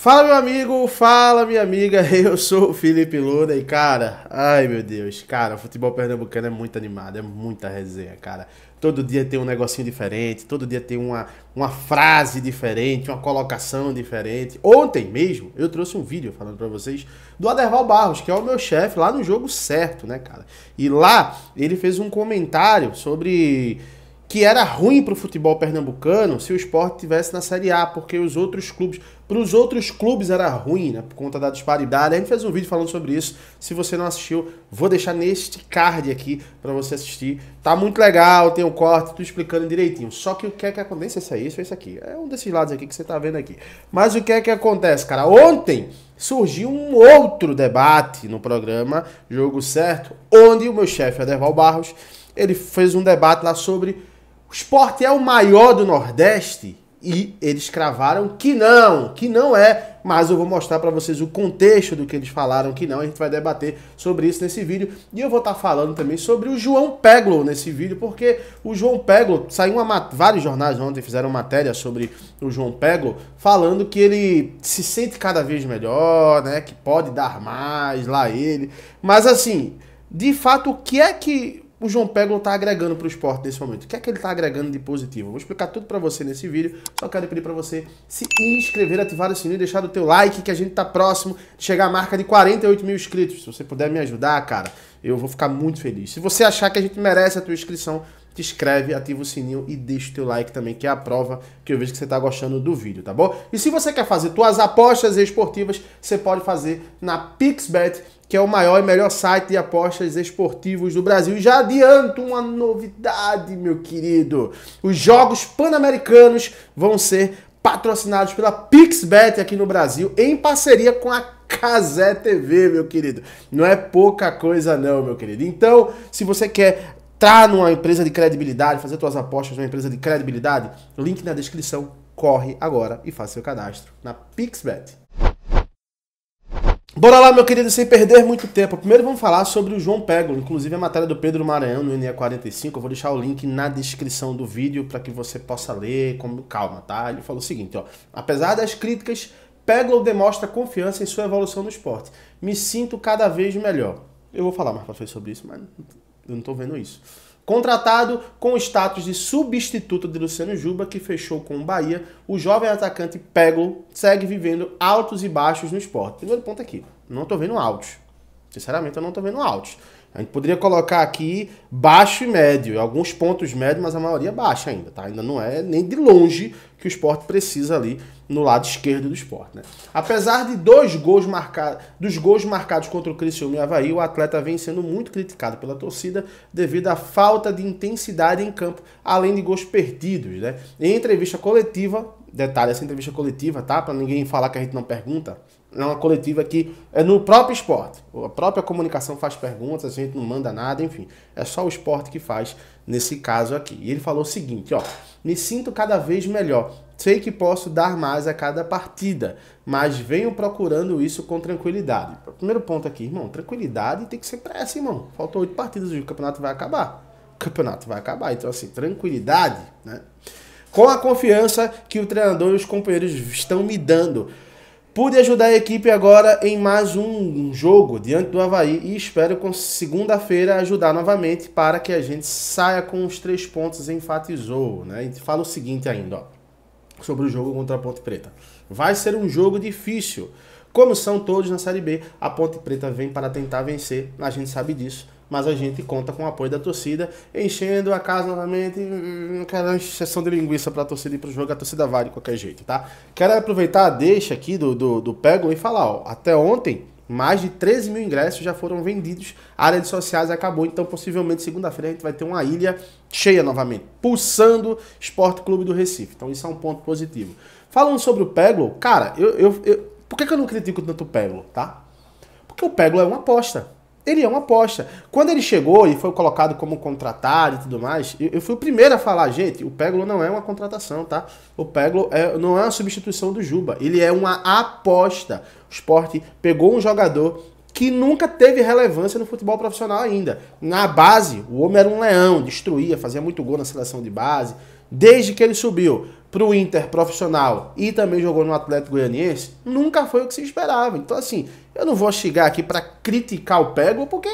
Fala, meu amigo, fala, minha amiga. Eu sou o Felipe Luna e, cara, ai meu Deus, cara, o futebol pernambucano é muito animado, é muita resenha, cara. Todo dia tem um negocinho diferente, todo dia tem uma, uma frase diferente, uma colocação diferente. Ontem mesmo eu trouxe um vídeo falando para vocês do Aderval Barros, que é o meu chefe lá no jogo certo, né, cara? E lá ele fez um comentário sobre que era ruim para o futebol pernambucano se o esporte tivesse na Série A, porque os outros clubes, para os outros clubes era ruim, né, por conta da disparidade. A gente fez um vídeo falando sobre isso. Se você não assistiu, vou deixar neste card aqui para você assistir. Tá muito legal, tem um corte, tudo explicando direitinho. Só que o que é que acontece? Isso é isso, é isso aqui. É um desses lados aqui que você tá vendo aqui. Mas o que é que acontece, cara? Ontem surgiu um outro debate no programa Jogo Certo, onde o meu chefe Aderval Barros, ele fez um debate lá sobre o esporte é o maior do Nordeste e eles cravaram que não, que não é, mas eu vou mostrar para vocês o contexto do que eles falaram que não, a gente vai debater sobre isso nesse vídeo e eu vou estar tá falando também sobre o João Peglo nesse vídeo, porque o João Peglo, saiu uma, vários jornais ontem fizeram matéria sobre o João Peglo, falando que ele se sente cada vez melhor, né, que pode dar mais lá ele, mas assim, de fato, o que é que o João Peglo está agregando para o esporte nesse momento? O que é que ele está agregando de positivo? vou explicar tudo para você nesse vídeo. Só quero pedir para você se inscrever, ativar o sininho, deixar o teu like, que a gente está próximo de chegar à marca de 48 mil inscritos. Se você puder me ajudar, cara, eu vou ficar muito feliz. Se você achar que a gente merece a tua inscrição, te inscreve, ativa o sininho e deixa o teu like também, que é a prova que eu vejo que você está gostando do vídeo, tá bom? E se você quer fazer tuas apostas esportivas, você pode fazer na Pixbet, que é o maior e melhor site de apostas esportivos do Brasil. E já adianto uma novidade, meu querido. Os Jogos Pan-Americanos vão ser patrocinados pela Pixbet aqui no Brasil, em parceria com a Casé TV, meu querido. Não é pouca coisa não, meu querido. Então, se você quer tá numa empresa de credibilidade, fazer suas apostas numa empresa de credibilidade? Link na descrição. Corre agora e faça seu cadastro na Pixbet. Bora lá, meu querido, sem perder muito tempo. Primeiro vamos falar sobre o João Pego, inclusive a matéria do Pedro Maranhão no NE45. Eu vou deixar o link na descrição do vídeo para que você possa ler com calma, tá? Ele falou o seguinte, ó. Apesar das críticas, Pego demonstra confiança em sua evolução no esporte. Me sinto cada vez melhor. Eu vou falar mais pra frente sobre isso, mas eu não estou vendo isso. Contratado com o status de substituto de Luciano Juba, que fechou com o Bahia, o jovem atacante Pego segue vivendo altos e baixos no esporte. Primeiro ponto aqui, não estou vendo altos. Sinceramente, eu não estou vendo altos. A gente poderia colocar aqui baixo e médio, alguns pontos médios, mas a maioria baixa ainda, tá? Ainda não é nem de longe que o esporte precisa ali no lado esquerdo do esporte, né? Apesar de dois gols marcados, dos gols marcados contra o Criciúma e o Havaí, o atleta vem sendo muito criticado pela torcida devido à falta de intensidade em campo, além de gols perdidos, né? Em entrevista coletiva, detalhe, essa entrevista coletiva, tá? Para ninguém falar que a gente não pergunta. É uma coletiva que é no próprio esporte. A própria comunicação faz perguntas, a gente não manda nada, enfim. É só o esporte que faz nesse caso aqui. E ele falou o seguinte, ó: "Me sinto cada vez melhor. Sei que posso dar mais a cada partida, mas venho procurando isso com tranquilidade." Primeiro ponto aqui, irmão, tranquilidade tem que ser pressa, irmão. Faltam oito partidas, o campeonato vai acabar. O campeonato vai acabar. Então assim, tranquilidade, né? com a confiança que o treinador e os companheiros estão me dando. Pude ajudar a equipe agora em mais um jogo diante do Havaí e espero com segunda-feira ajudar novamente para que a gente saia com os três pontos, enfatizou. Né? A gente fala o seguinte ainda, ó, sobre o jogo contra a Ponte Preta. Vai ser um jogo difícil. Como são todos na Série B, a Ponte Preta vem para tentar vencer, a gente sabe disso mas a gente conta com o apoio da torcida, enchendo a casa novamente, aquela hum, hum, hum, exceção de linguiça para a torcida ir para o jogo, a torcida vai de qualquer jeito, tá? Quero aproveitar a deixa aqui do, do, do Pego e falar, ó, até ontem, mais de 13 mil ingressos já foram vendidos, a área de sociais acabou, então possivelmente segunda-feira a gente vai ter uma ilha cheia novamente, pulsando Esporte Clube do Recife, então isso é um ponto positivo. Falando sobre o Pego, cara, eu, eu, eu por que, que eu não critico tanto o Pego, tá? Porque o Pego é uma aposta ele é uma aposta. Quando ele chegou e foi colocado como contratado e tudo mais, eu, eu fui o primeiro a falar, gente, o Peglo não é uma contratação, tá? O Peglo é, não é uma substituição do Juba, ele é uma aposta. O esporte pegou um jogador que nunca teve relevância no futebol profissional ainda. Na base, o homem era um leão, destruía, fazia muito gol na seleção de base, desde que ele subiu para o Inter profissional e também jogou no Atlético Goianiense, nunca foi o que se esperava. Então, assim, eu não vou chegar aqui para criticar o Pego, porque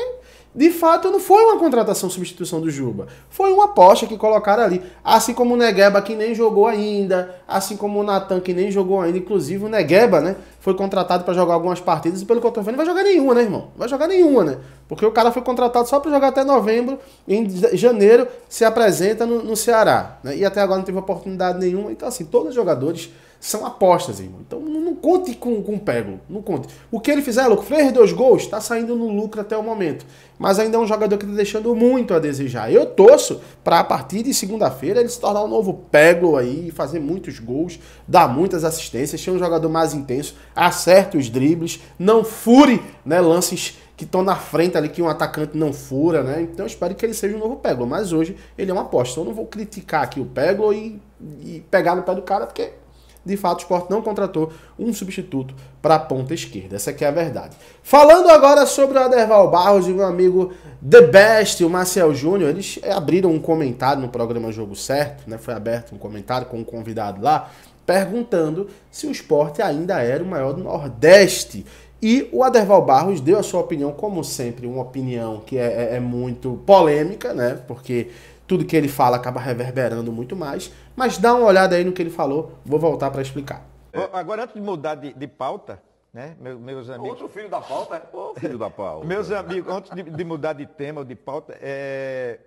de fato não foi uma contratação substituição do Juba. Foi uma aposta que colocaram ali. Assim como o Negueba que nem jogou ainda, assim como o Natan que nem jogou ainda. Inclusive o Negueba, né? Foi contratado para jogar algumas partidas e pelo que eu tô vendo, não vai jogar nenhuma, né, irmão? Não vai jogar nenhuma, né? Porque o cara foi contratado só para jogar até novembro. Em janeiro se apresenta no, no Ceará, né? E até agora não teve oportunidade nenhuma. Então, assim, todos os jogadores são apostas, irmão. Então não conte com, com o Pego, não conte. O que ele fizer, Lucro, fez dois gols, está saindo no lucro até o momento. Mas ainda é um jogador que está deixando muito a desejar. Eu torço para a partir de segunda-feira ele se tornar um novo Pego aí, fazer muitos gols, dar muitas assistências, ser um jogador mais intenso, acerta os dribles, não fure né, lances que estão na frente ali, que um atacante não fura, né? Então eu espero que ele seja um novo Pego. Mas hoje ele é uma aposta. Então, eu não vou criticar aqui o Pego e, e pegar no pé do cara, porque de fato o esporte não contratou um substituto para a ponta esquerda. Essa é a verdade. Falando agora sobre o Aderval Barros e meu amigo The Best, o Marcel Júnior, eles eh, abriram um comentário no programa Jogo Certo, né? Foi aberto um comentário com um convidado lá, perguntando se o esporte ainda era o maior do Nordeste. E o Aderval Barros deu a sua opinião, como sempre, uma opinião que é, é, é muito polêmica, né? Porque tudo que ele fala acaba reverberando muito mais. Mas dá uma olhada aí no que ele falou, vou voltar para explicar. Agora, antes de mudar de, de pauta, né, meus, meus amigos. Outro filho da pauta, é? Ô, filho da pauta. meus amigos, antes de, de, mudar de tema ou de pauta, é...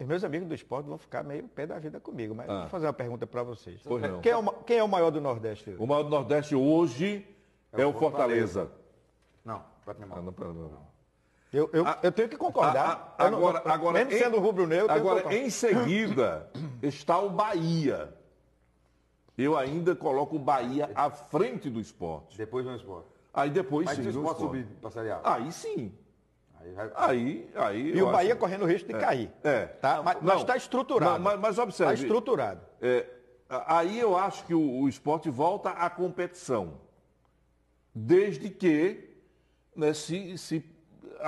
meus amigos do esporte vão ficar meio pé da vida comigo, mas ah. vou fazer uma pergunta para vocês. Quem é, o, quem é, o, maior do Nordeste hoje? O maior do Nordeste hoje é, o é Fortaleza. Fortaleza. Não, Guatemala. Não, não, não. Eu, eu, a, eu tenho que concordar. A, a, agora, não, agora, mesmo em, sendo rubro-negro, agora em seguida está o Bahia. Eu ainda coloco o Bahia à frente do esporte. Depois do esporte. Aí depois Mas sim. Mas o esporte, esporte. subir para A. Aí sim. Aí, aí, e o Bahia acho... correndo o risco de é, cair. É. Tá? Mas está estruturado. Mas, mas observe. Está estruturado. É, aí eu acho que o, o esporte volta à competição. Desde que né, se, se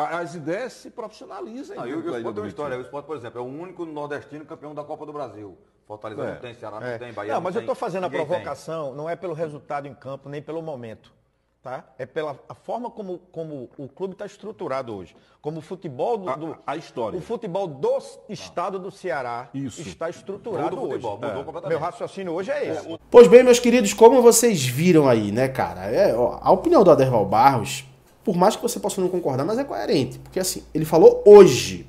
as ideias se profissionalizam. Eu né? e o esporte tem é uma história. O esporte, por exemplo, é o único nordestino campeão da Copa do Brasil. Fortaleza é. não tem, Ceará é. não tem, Bahia não, não mas tem, eu estou fazendo a provocação, tem. não é pelo resultado em campo, nem pelo momento. Tá? É pela a forma como, como o clube está estruturado hoje. Como o futebol do, a, do, a, história. O futebol do ah. estado do Ceará Isso. está estruturado futebol, hoje. Mudou é. completamente. Meu raciocínio hoje é esse. Pois bem, meus queridos, como vocês viram aí, né, cara? É, ó, a opinião do Aderval Barros por mais que você possa não concordar, mas é coerente. Porque assim, ele falou hoje.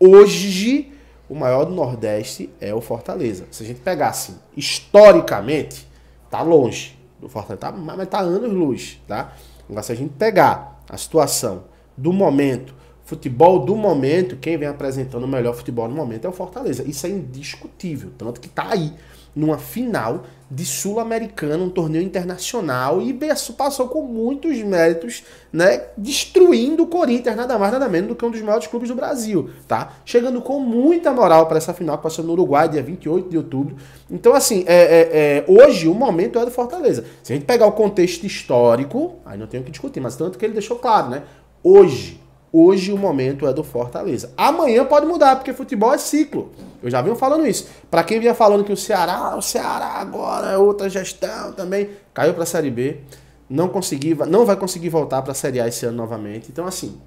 Hoje, o maior do Nordeste é o Fortaleza. Se a gente pegar assim, historicamente, tá longe do Fortaleza, tá, mas tá anos-luz, tá? Agora, se a gente pegar a situação do momento, futebol do momento, quem vem apresentando o melhor futebol no momento é o Fortaleza. Isso é indiscutível, tanto que tá aí numa final de Sul-Americana, um torneio internacional, e passou com muitos méritos, né? Destruindo o Corinthians, nada mais, nada menos do que um dos maiores clubes do Brasil, tá? Chegando com muita moral para essa final que passou no Uruguai, dia 28 de outubro. Então, assim, é, é, é, hoje o momento é do Fortaleza. Se a gente pegar o contexto histórico, aí não tem o que discutir, mas tanto que ele deixou claro, né? Hoje, Hoje o momento é do Fortaleza. Amanhã pode mudar, porque futebol é ciclo. Eu já venho falando isso. Para quem vinha falando que o Ceará, o Ceará agora é outra gestão também, caiu para a Série B, não consegui, não vai conseguir voltar para a Série A esse ano novamente. Então assim,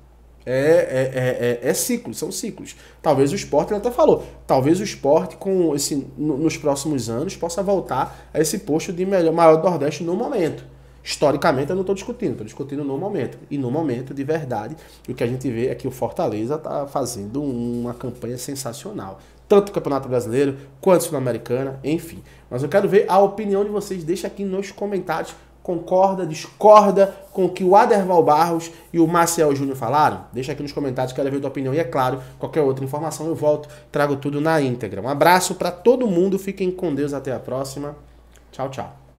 é, é, é, é, ciclo, são ciclos. Talvez o esporte, ele até falou, talvez o esporte com esse, nos próximos anos possa voltar a esse posto de melhor, maior do Nordeste no momento. Historicamente, eu não estou discutindo, estou discutindo no momento. E no momento, de verdade, o que a gente vê é que o Fortaleza está fazendo uma campanha sensacional. Tanto o Campeonato Brasileiro quanto Sul-Americana, enfim. Mas eu quero ver a opinião de vocês. Deixa aqui nos comentários. Concorda, discorda com o que o Aderval Barros e o Marcel Júnior falaram? Deixa aqui nos comentários, quero ver a tua opinião. E é claro, qualquer outra informação eu volto, trago tudo na íntegra. Um abraço para todo mundo, fiquem com Deus, até a próxima. Tchau, tchau.